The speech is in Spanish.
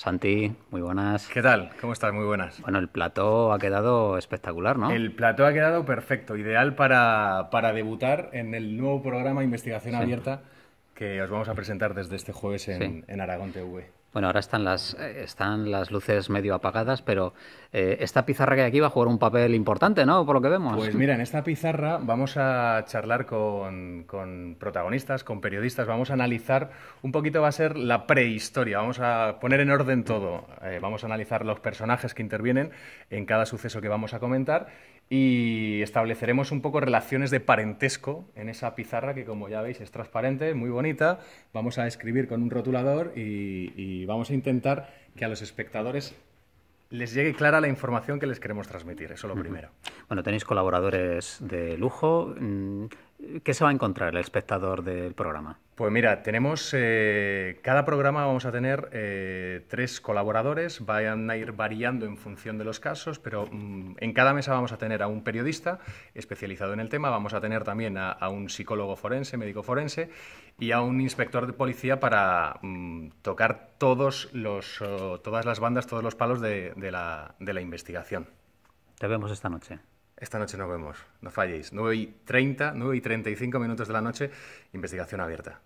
Santi, muy buenas. ¿Qué tal? ¿Cómo estás? Muy buenas. Bueno, el plató ha quedado espectacular, ¿no? El plató ha quedado perfecto, ideal para, debutar en el nuevo programa Investigación Abierta que os vamos a presentar desde este jueves en, en Aragón TV. Bueno, ahora están las, eh, están las luces medio apagadas, pero eh, esta pizarra que hay aquí va a jugar un papel importante, ¿no? Por lo que vemos. Pues mira, en esta pizarra vamos a charlar con, protagonistas, con periodistas, vamos a analizar un poquito, va a ser la prehistoria, vamos a poner en orden todo, eh, vamos a analizar los personajes que intervienen en cada suceso que vamos a comentar y estableceremos un poco relaciones de parentesco en esa pizarra que como ya veis es transparente, muy bonita, vamos a escribir con un rotulador y, vamos a intentar que a los espectadores les llegue clara la información que les queremos transmitir, eso lo primero. Bueno, tenéis colaboradores de lujo, mm, ¿qué se va a encontrar el espectador del programa? Pues mira, tenemos eh, cada programa vamos a tener eh, tres colaboradores, van a ir variando en función de los casos, pero mm, en cada mesa vamos a tener a un periodista especializado en el tema, vamos a tener también a, un psicólogo forense, médico forense y a un inspector de policía para mm, tocar todos los, todas las bandas, todos los palos de, la, investigación. Te vemos esta noche. Esta noche nos vemos, no falléis. 9 y 30, 9 y 35 minutos de la noche, investigación abierta.